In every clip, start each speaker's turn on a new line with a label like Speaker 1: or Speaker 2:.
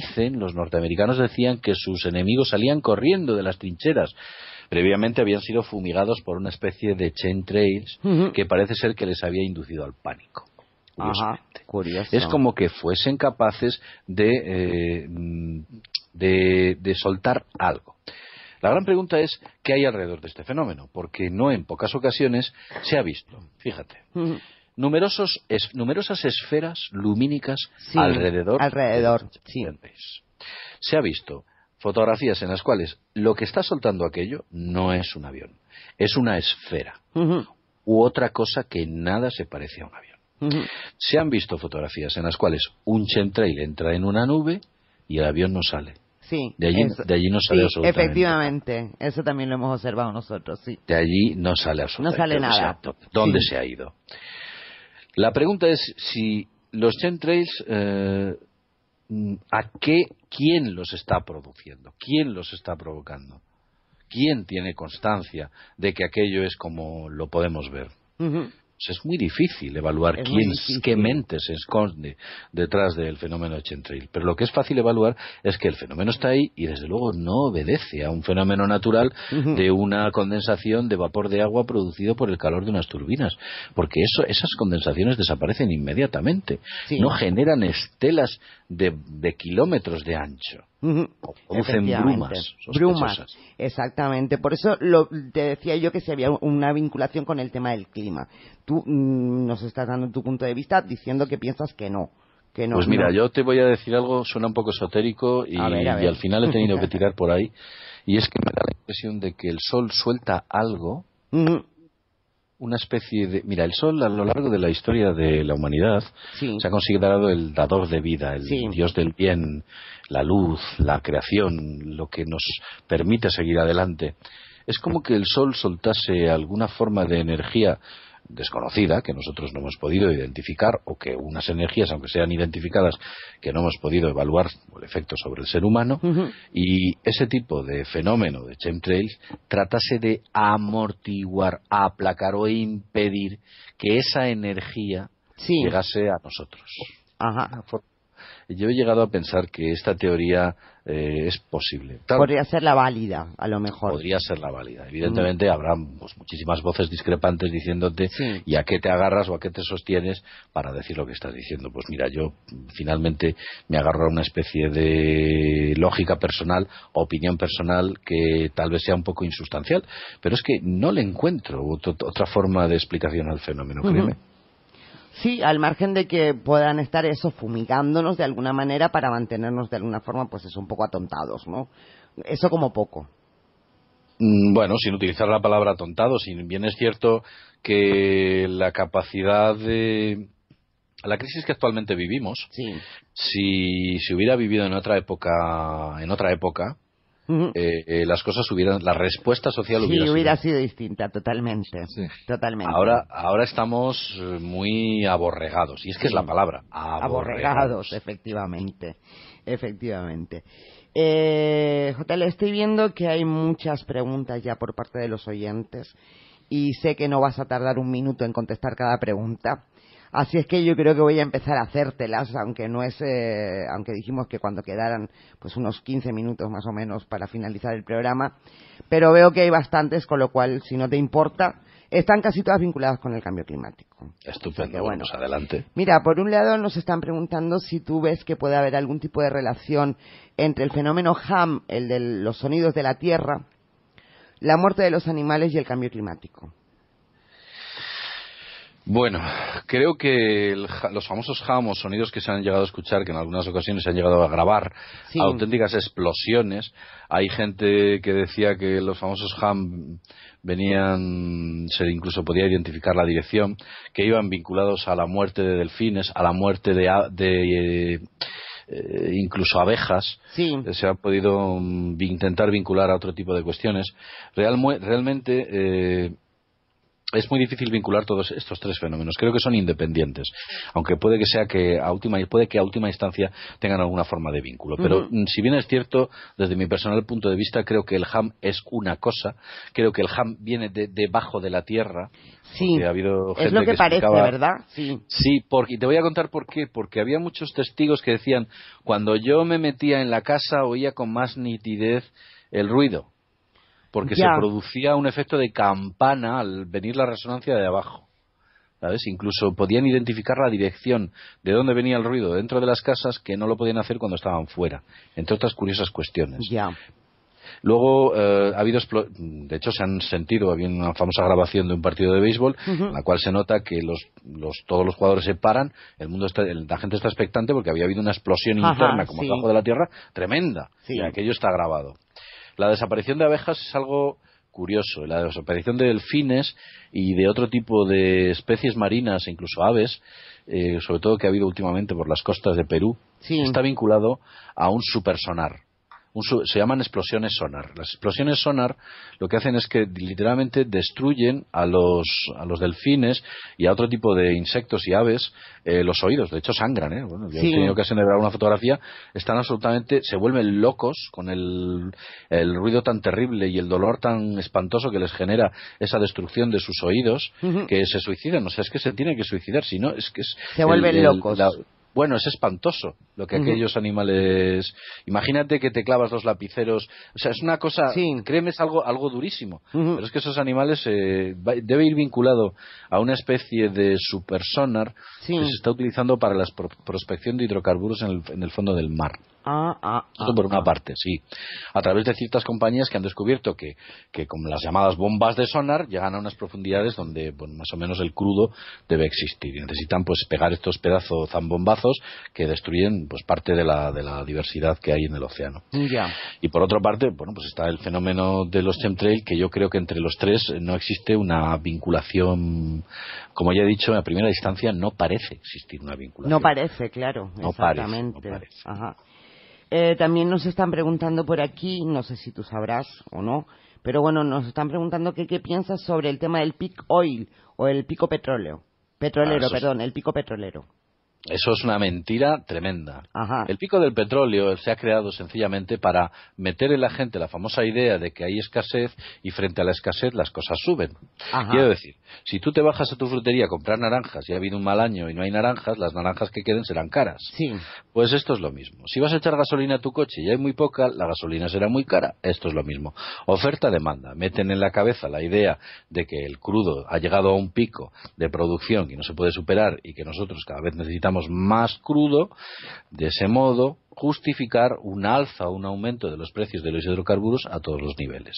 Speaker 1: dicen, los norteamericanos decían que sus enemigos salían corriendo de las trincheras. Previamente habían sido fumigados por una especie de chain trails que parece ser que les había inducido al pánico. es como que fuesen capaces eh, mm, de, de, soltar algo. La gran pregunta es qué hay alrededor de este fenómeno, porque no en pocas ocasiones se ha visto. Fíjate numerosos numerosas esferas lumínicas alrededor, alrededor Se ha visto fotografías en las cuales lo que está soltando aquello no es un avión, es una esfera u otra cosa que nada se parece a un avión. Se han visto fotografías en las cuales un chemtrail entra en una nube y el avión no sale. de allí, no sale absolutamente.
Speaker 2: Efectivamente, eso también lo hemos observado nosotros, sí.
Speaker 1: De allí no sale absolutamente. nada. ¿Dónde se ha ido? La pregunta es si los chemtrails, eh, mm, ¿a qué, quién los está produciendo? ¿Quién los está provocando? ¿Quién tiene constancia de que aquello es como lo podemos ver? Pues es muy difícil evaluar quién, qué mente se esconde detrás del fenómeno de Chentril Pero lo que es fácil evaluar es que el fenómeno está ahí y desde luego no obedece a un fenómeno natural de una condensación de vapor de agua producido por el calor de unas turbinas. Porque eso, esas condensaciones desaparecen inmediatamente. No generan estelas de, kilómetros de ancho. o brumas. Brumas,
Speaker 2: exactamente. Por eso te decía yo que se había una vinculación con el tema del clima tú mm, nos estás dando tu punto de vista diciendo que piensas que no. Que no pues mira, yo
Speaker 1: te voy a decir algo, suena un poco esotérico y, al final he tenido que tirar por ahí. Y es que me da la impresión de que el sol suelta algo, una especie de. Mira, el sol a lo largo de la historia de la humanidad se ha considerado el dador de vida, el dios del bien, la luz, la creación, lo que nos permite seguir adelante. Es como que el sol soltase alguna forma de energía desconocida que nosotros no hemos podido identificar o que unas energías, aunque sean identificadas, que no hemos podido evaluar el efecto sobre el ser humano. Y ese tipo de fenómeno de chemtrails tratase de amortiguar, aplacar o impedir que esa energía llegase a nosotros. Yo he llegado a pensar que esta teoría eh, es posible. podría
Speaker 2: ser la válida,
Speaker 1: a lo mejor. Podría ser la válida. Evidentemente mm. habrá pues, muchísimas voces discrepantes diciéndote y a qué te agarras o a qué te sostienes para decir lo que estás diciendo. Pues mira, yo finalmente me agarro a una especie de lógica personal, opinión personal que tal vez sea un poco insustancial, pero es que no le encuentro otra forma de explicación al fenómeno,
Speaker 2: Sí, al margen de que puedan estar eso fumigándonos de alguna manera para mantenernos de alguna forma, pues es un poco atontados, ¿no? Eso como poco.
Speaker 1: Mm, bueno, sin utilizar la palabra atontado, si bien es cierto que la capacidad de la crisis que actualmente vivimos, si se si hubiera vivido en otra época, en otra época, eh, eh, las cosas hubieran, la respuesta social hubiera, sí, hubiera
Speaker 2: sido... distinta, totalmente, totalmente. Ahora,
Speaker 1: ahora estamos eh, muy aborregados, y es que es la palabra, aborregados. aborregados
Speaker 2: efectivamente, efectivamente. Eh, Jotel, estoy viendo que hay muchas preguntas ya por parte de los oyentes y sé que no vas a tardar un minuto en contestar cada pregunta. Así es que yo creo que voy a empezar a hacértelas, aunque no es, eh, aunque dijimos que cuando quedaran pues unos 15 minutos más o menos para finalizar el programa, pero veo que hay bastantes, con lo cual si no te importa, están casi todas vinculadas con el cambio climático.
Speaker 1: Estupendo, bueno, pues adelante.
Speaker 2: Mira, por un lado nos están preguntando si tú ves que puede haber algún tipo de relación entre el fenómeno HAM, el de los sonidos de la Tierra, la muerte de los animales y el cambio
Speaker 1: climático. Bueno, creo que los famosos jamos, sonidos que se han llegado a escuchar, que en algunas ocasiones se han llegado a grabar, auténticas explosiones. Hay gente que decía que los famosos jam venían, se incluso podía identificar la dirección, que iban vinculados a la muerte de delfines, a la muerte de, de eh, incluso abejas, se ha podido mm, intentar vincular a otro tipo de cuestiones. realmente eh, es muy difícil vincular todos estos tres fenómenos. Creo que son independientes, aunque puede que sea que a última puede que a última instancia tengan alguna forma de vínculo. Pero mm, si bien es cierto, desde mi personal punto de vista, creo que el ham es una cosa. Creo que el ham viene de, debajo de la tierra. Sí. es lo que, parece, ¿verdad? Sí. Sí, porque y te voy a contar por qué. Porque había muchos testigos que decían cuando yo me metía en la casa oía con más nitidez el ruido porque se producía un efecto de campana al venir la resonancia de abajo. ¿Sabes? Incluso podían identificar la dirección de dónde venía el ruido dentro de las casas que no lo podían hacer cuando estaban fuera, entre otras curiosas cuestiones. Luego eh, ha habido, de hecho, se han sentido, había una famosa grabación de un partido de béisbol en la cual se nota que todos los jugadores se paran, el mundo la gente está expectante porque había habido una explosión interna como el de la tierra tremenda y aquello está grabado. La desaparición de abejas es algo curioso. La desaparición de delfines y de otro tipo de especies marinas, incluso aves, eh, sobre todo que ha habido últimamente por las costas de Perú, está vinculado a un supersonar se llaman explosiones sonar. Las explosiones sonar lo que hacen es que literalmente destruyen a los, a los delfines y a otro tipo de insectos y aves eh, los oídos. De hecho, sangran. ¿eh? Bueno, yo he tenido que ver una fotografía. Están absolutamente, se vuelven locos con el, ruido tan terrible y el dolor tan espantoso que les genera esa destrucción de sus oídos que se suicidan. O sea, es que se tiene que suicidar. Si no, es que es se vuelven locos. Bueno, es espantoso lo que aquellos animales. Imagínate que te clavas los lapiceros. O sea, es una cosa. Sí. Créeme, es algo, algo durísimo. Pero es que esos animales eh, debe ir vinculado a una especie de supersonar que se está utilizando para la prospección de hidrocarburos en el, en el fondo del mar.
Speaker 2: Ah, ah, por una parte,
Speaker 1: sí. A través de ciertas compañías que han descubierto que, que con las llamadas bombas de sonar llegan a unas profundidades donde más o menos el crudo debe existir. Y necesitan pues pegar estos pedazos zambombazos que destruyen pues parte de la, diversidad que hay en el océano. Ya. Y por otra parte, bueno, pues está el fenómeno de los chemtrails que yo creo que entre los tres no existe una vinculación, como ya he dicho, a primera distancia no parece existir una vinculación.
Speaker 2: No parece, claro. No Parece, no eh, también nos están preguntando por aquí, no sé si tú sabrás o no, pero bueno, nos están preguntando qué piensas sobre el tema del peak oil o el pico petróleo. Petrolero, ah, perdón, el pico petrolero.
Speaker 1: Eso es una mentira tremenda. El pico del petróleo se ha creado sencillamente para meter en la gente la famosa idea de que hay escasez y frente a la escasez las cosas suben. Quiero decir, si tú te bajas a tu frutería a comprar naranjas y ha habido un mal año y no hay naranjas, las naranjas que queden serán caras. Sí. Pues esto es lo mismo. Si vas a echar gasolina a tu coche y hay muy poca, la gasolina será muy cara. Esto es lo mismo. Oferta-demanda. Meten en la cabeza la idea de que el crudo ha llegado a un pico de producción que no se puede superar y que nosotros cada vez necesitamos más crudo, de ese modo justificar un alza, o un aumento de los precios de los hidrocarburos a todos los niveles.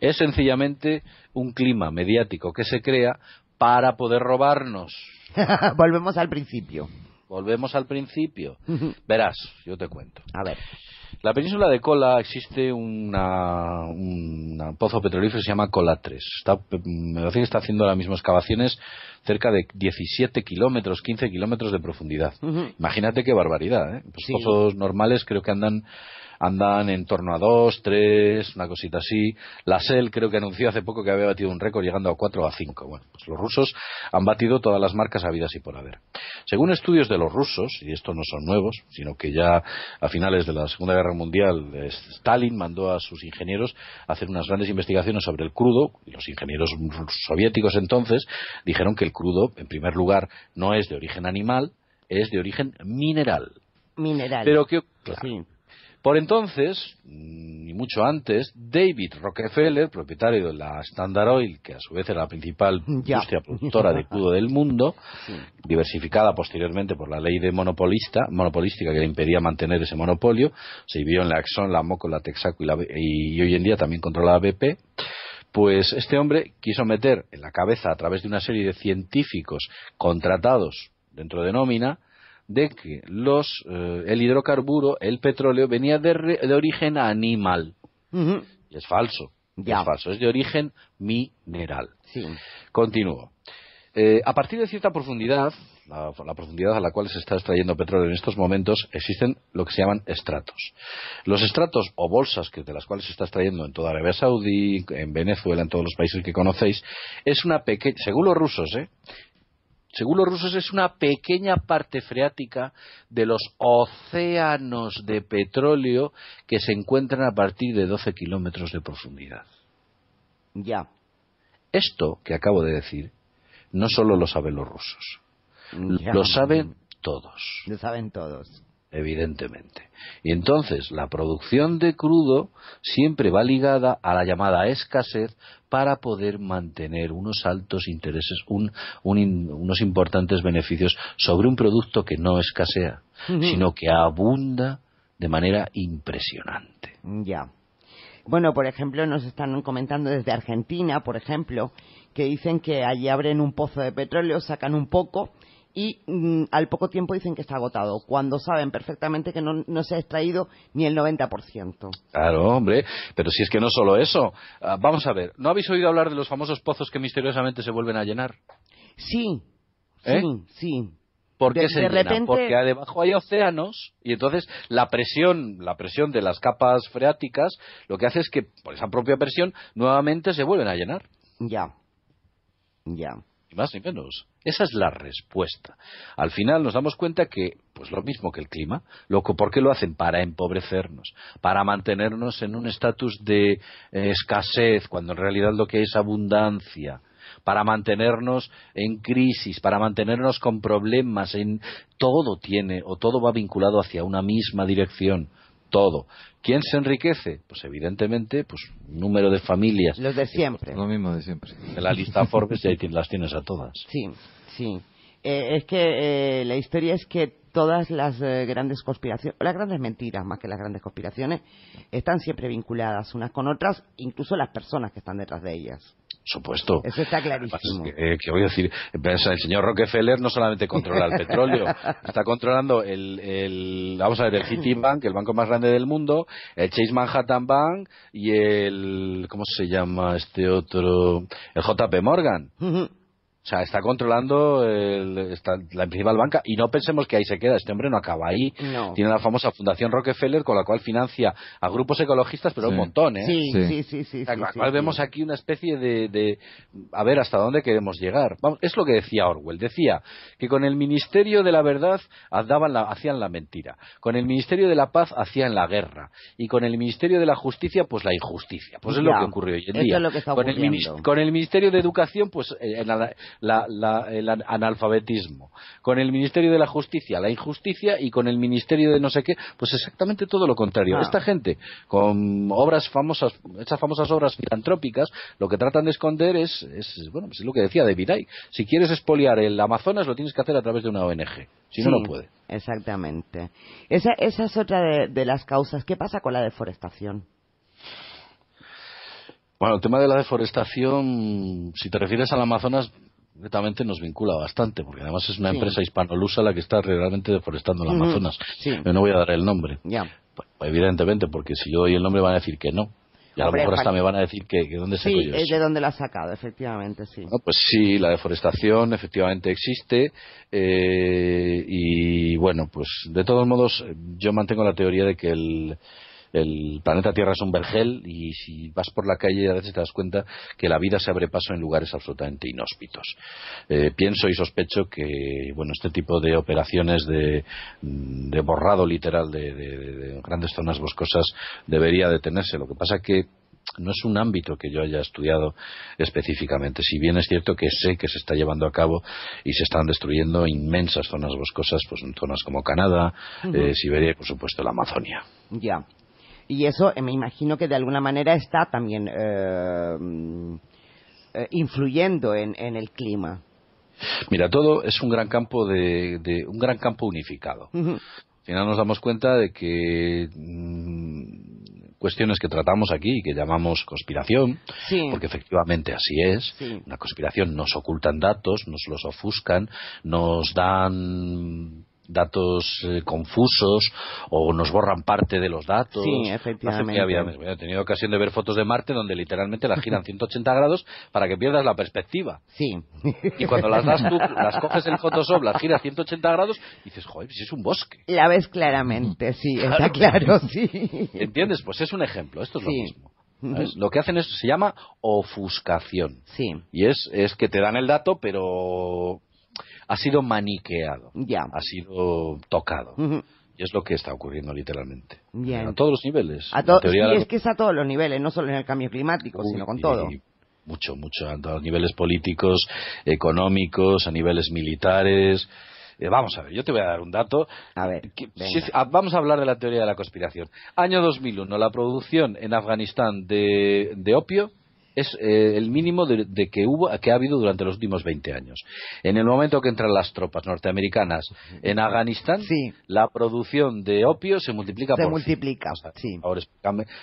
Speaker 1: Es sencillamente un clima mediático que se crea para poder robarnos. Volvemos al principio. Volvemos al principio. Verás, yo te cuento. A ver. La península de Cola existe una, un pozo petrolífero que se llama Kola 3. Está, me mm, parece que está haciendo ahora mismo excavaciones cerca de 17 kilómetros, 15 kilómetros de profundidad. Imagínate qué barbaridad. ¿eh? Los pues pozos normales creo que andan andan en torno a dos, tres, una cosita así. La SEL creo que anunció hace poco que había batido un récord llegando a cuatro o a 5. Bueno, pues los rusos han batido todas las marcas habidas y por haber. Según estudios de los rusos, y estos no son nuevos, sino que ya a finales de la Segunda Guerra Mundial eh, Stalin mandó a sus ingenieros a hacer unas grandes investigaciones sobre el crudo, y los ingenieros soviéticos entonces dijeron que el crudo, en primer lugar, no es de origen animal, es de origen mineral.
Speaker 2: Mineral. Pero
Speaker 1: qué por entonces, y mm, mucho antes, David Rockefeller, propietario de la Standard Oil, que a su vez era la principal industria productora de crudo del mundo, diversificada posteriormente por la ley de monopolista, monopolística que le impedía mantener ese monopolio, se vivió en la Exxon, la Moco, la Texaco y, la, y hoy en día también controla la BP, pues este hombre quiso meter en la cabeza a través de una serie de científicos contratados dentro de nómina de que los, eh, el hidrocarburo, el petróleo, venía de, de origen animal. es falso. Es falso. Es de origen mineral. Continúo. Eh, a partir de cierta profundidad, la, profundidad a la cual se está extrayendo petróleo en estos momentos, existen lo que se llaman estratos. Los estratos o bolsas de las cuales se está extrayendo en toda Arabia Saudí, en Venezuela, en todos los países que conocéis, es una pequeña, según los rusos, ¿eh? según los rusos, es una pequeña parte freática de los océanos de petróleo que se encuentran a partir de 12 kilómetros de profundidad. Ya. Esto que acabo de decir, no solo lo saben los rusos, lo saben todos.
Speaker 2: Lo saben todos
Speaker 1: evidentemente. Y entonces la producción de crudo siempre va ligada a la llamada escasez para poder mantener unos altos intereses, unos importantes beneficios sobre un producto que no escasea, sino que abunda de manera impresionante. Ya.
Speaker 2: Bueno, por ejemplo, nos están comentando desde Argentina, por ejemplo, que dicen que allí abren un pozo de petróleo, sacan un poco y mm, al poco tiempo dicen que está agotado, cuando saben perfectamente que no, se ha extraído ni el 90%.
Speaker 1: Claro, hombre, pero si es que no solo eso. Ah, vamos a ver, ¿no habéis oído hablar de los famosos pozos que misteriosamente se vuelven a llenar? Sí, ¿Eh? sí, sí. ¿Por qué se de Porque debajo hay océanos y entonces la presión, la presión de las capas freáticas, lo que hace es que por esa propia presión nuevamente se vuelven a llenar. Ya, ya más ni menos. Esa es la respuesta. Al final nos damos cuenta que, pues lo mismo que el clima, lo, ¿por qué lo hacen? Para empobrecernos, para mantenernos en un estatus de eh, escasez, cuando en realidad lo que es abundancia, para mantenernos en crisis, para mantenernos con problemas, en todo tiene o todo va vinculado hacia una misma dirección todo. ¿Quién se enriquece? Pues evidentemente, pues número de familias. Los de siempre. Lo mismo de siempre. la lista Forbes ya las tienes a todas. Sí, sí.
Speaker 2: Eh, es que eh, la historia es que todas las eh, grandes conspiraciones, las grandes mentiras más que las grandes conspiraciones, están siempre vinculadas unas con otras, incluso las personas que están detrás de ellas supuesto. Eso
Speaker 1: está clarísimo. que, voy a decir, el señor Rockefeller no solamente controla el petróleo, está controlando el, el, vamos a ver, el Citibank Bank, el banco más grande del mundo, el Chase Manhattan Bank y el, ¿cómo se llama este otro? El JP Morgan. O sea, está controlando la principal banca y no pensemos que ahí se queda. Este hombre no acaba ahí. Tiene la famosa Fundación Rockefeller con la cual financia a grupos ecologistas, pero un montón, ¿eh? Sí,
Speaker 2: sí, sí. sí, vemos
Speaker 1: aquí una especie de, A ver hasta dónde queremos llegar. es lo que decía Orwell. Decía que con el Ministerio de la Verdad hacían la mentira. Con el Ministerio de la Paz hacían la guerra. Y con el Ministerio de la Justicia, pues la injusticia. Pues es lo que ocurrió hoy en día. con, el, con el Ministerio de Educación, pues eh, el analfabetismo, con el Ministerio de la Justicia la injusticia y con el Ministerio de no sé qué, pues exactamente todo lo contrario. Ah. Esta gente, con obras famosas, estas famosas obras filantrópicas, lo que tratan de esconder es, bueno, pues es lo que decía David Si quieres expoliar el Amazonas, lo tienes que hacer a través de una ONG. Si no, no puede. Exactamente. Esa, es otra
Speaker 2: de, de las causas. ¿Qué pasa con la deforestación?
Speaker 1: Bueno, el tema de la deforestación, si te refieres al Amazonas, concretamente nos vincula bastante, porque además es una empresa hispanolusa la que está realmente deforestando el Amazonas. Yo no voy a dar el nombre. Ya. Pues, evidentemente, porque si yo doy el nombre van a decir que no.
Speaker 2: Y a lo mejor hasta me
Speaker 1: van a decir que, que dónde saco sí, yo Sí, eh, es
Speaker 2: de dónde la ha sacado, efectivamente,
Speaker 1: sí. pues sí, la deforestación efectivamente existe. Eh, y bueno, pues de todos modos, eh, yo mantengo la teoría de que el el planeta Tierra es un vergel y si vas por la calle a veces te das cuenta que la vida se abre paso en lugares absolutamente inhóspitos. Eh, pienso y sospecho que bueno este tipo de operaciones de, borrado literal de, grandes zonas boscosas debería detenerse. Lo que pasa que no es un ámbito que yo haya estudiado específicamente, si bien es cierto que sé que se está llevando a cabo y se están destruyendo inmensas zonas boscosas, pues en zonas como Canadá, eh, Siberia y por supuesto la Amazonia.
Speaker 2: Ya. Y eso eh, me imagino que de alguna manera está también eh, eh, influyendo en, el clima.
Speaker 1: Mira, todo es un gran campo de, un gran campo unificado. Al final nos damos cuenta de que mm, cuestiones que tratamos aquí y que llamamos conspiración, porque efectivamente así es. La Una conspiración nos ocultan datos, nos los ofuscan, nos dan datos eh, confusos o nos borran parte de los datos. Sí, efectivamente. he tenido ocasión de ver fotos de Marte donde literalmente las giran 180 grados para que pierdas la perspectiva. Sí. Y cuando las das tú, las coges en Photoshop, las giras 180 grados y dices, joder, si es un bosque. La ves claramente, mm. sí, está claro, sí. ¿Entiendes? Pues es un ejemplo, esto es lo mismo. Lo que hacen es, se llama ofuscación. Sí. Y es que te dan el dato, pero ha sido maniqueado, ha sido tocado. Y es lo que está ocurriendo literalmente. A todos los niveles. Y es que
Speaker 2: es a todos los niveles, no solo en el cambio climático, sino con todo.
Speaker 1: mucho, mucho, a niveles políticos, económicos, a niveles militares. Eh, vamos a ver, yo te voy a dar un dato. A ver. Ah, vamos a hablar de la teoría de la conspiración. Año 2001, la producción en Afganistán de opio es eh, el mínimo de, que ha habido durante los últimos 20 años. En el momento que entran las tropas norteamericanas en Afganistán, la producción de opio se multiplica se por multiplica, Ahora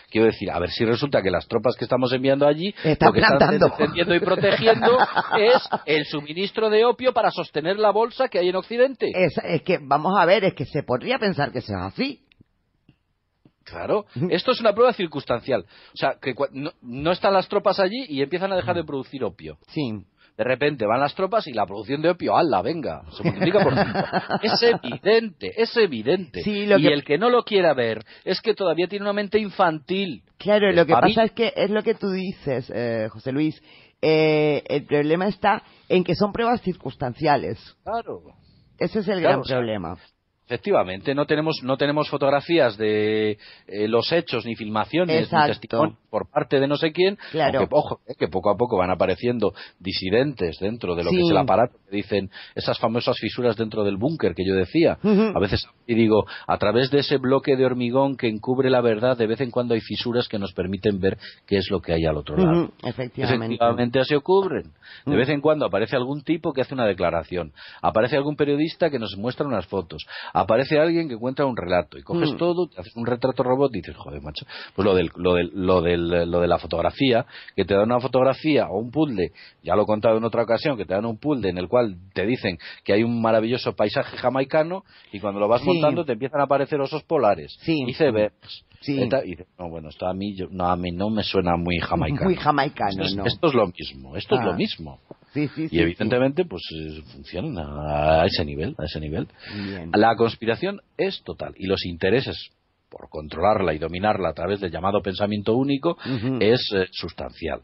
Speaker 1: quiero decir, a ver si resulta que las tropas que estamos enviando allí lo que están defendiendo y protegiendo es el suministro de opio para sostener la bolsa que hay en Occidente.
Speaker 2: es que vamos a ver, es que se podría pensar que sea así.
Speaker 1: Claro, esto es una prueba circunstancial. O sea, que no, están las tropas allí y empiezan a dejar de producir opio. Sí. De repente van las tropas y la producción de opio, ¡ala, venga! Se multiplica por es evidente, es evidente. y el que no lo quiera ver es que todavía tiene una mente infantil.
Speaker 2: Claro, lo que pasa es que es lo que tú dices, eh, José Luis. Eh, el problema está en que son pruebas circunstanciales. Claro. Ese es el gran problema.
Speaker 1: Efectivamente, no tenemos, no tenemos fotografías de eh, los hechos, ni filmaciones, ni por parte de no sé quién. ojo, eh, que poco a poco van apareciendo disidentes dentro de lo que es el aparato, que dicen esas famosas fisuras dentro del búnker que yo decía. A veces, digo, a través de ese bloque de hormigón que encubre la verdad, de vez en cuando hay fisuras que nos permiten ver qué es lo que hay al otro lado.
Speaker 2: Efectivamente. Efectivamente,
Speaker 1: así ocurren. De vez en cuando aparece algún tipo que hace una declaración. Aparece algún periodista que nos muestra unas fotos. Aparece alguien que encuentra un relato. Y coges todo, te haces un retrato robot y dices, joder, macho, pues lo lo del, lo del lo de la fotografía, que te dan una fotografía o un puzzle, ya lo he contado en otra ocasión, que te dan un puzzle en el cual te dicen que hay un maravilloso paisaje jamaicano y cuando lo vas contando montando te empiezan a aparecer osos polares, sí. cebes y no, bueno, esto a mí, no, a mí no me suena muy jamaicano. Muy esto, es lo mismo, esto es lo ah. mismo.
Speaker 2: y evidentemente
Speaker 1: pues eh, funciona a ese nivel, a ese nivel. La conspiración es total y los intereses por controlarla y dominarla a través del llamado pensamiento único es eh, sustancial.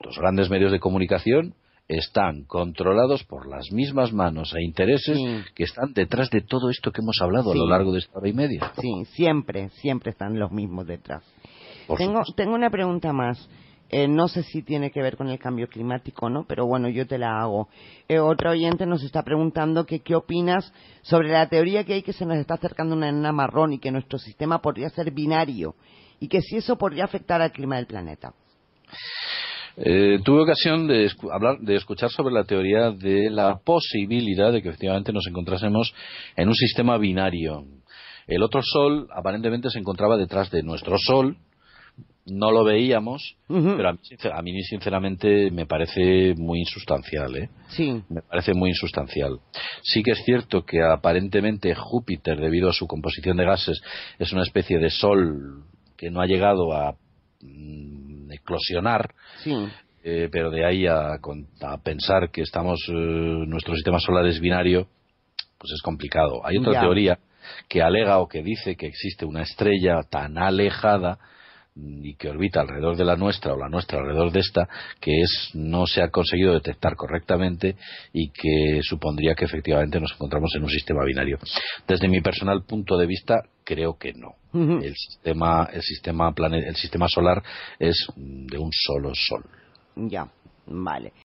Speaker 1: Los grandes medios de comunicación están controlados por las mismas manos e intereses que están detrás de todo esto que hemos hablado a lo largo de esta hora y media. Sí, siempre, siempre están los mismos detrás.
Speaker 2: tengo, una pregunta más. Eh, no sé si tiene que ver con el cambio climático, ¿no? Pero bueno, yo te la hago. Eh, otro oyente nos está preguntando qué opinas sobre la teoría que hay que se nos está acercando una enana marrón y que nuestro sistema podría ser binario y que si eso podría afectar al clima del planeta.
Speaker 1: Eh, tuve ocasión de, de escuchar sobre la teoría de la posibilidad de que efectivamente nos encontrásemos en un sistema binario. El otro sol aparentemente se encontraba detrás de nuestro sol, no lo veíamos, pero a mí, sinceramente me parece muy insustancial. ¿eh? Sí. Me parece muy insustancial. Sí que es cierto que aparentemente Júpiter, debido a su composición de gases, es una especie de sol que no ha llegado a mm, eclosionar. Sí. Eh, pero de ahí a, pensar que estamos eh, nuestro sistema solar es binario, pues es complicado. Hay otra teoría que alega o que dice que existe una estrella tan alejada y que orbita alrededor de la nuestra o la nuestra alrededor de esta, que es no se ha conseguido detectar correctamente y que supondría que efectivamente nos encontramos en un sistema binario. Desde mi personal punto de vista, creo que no. El sistema el sistema el sistema solar es de un solo sol. Ya, vale.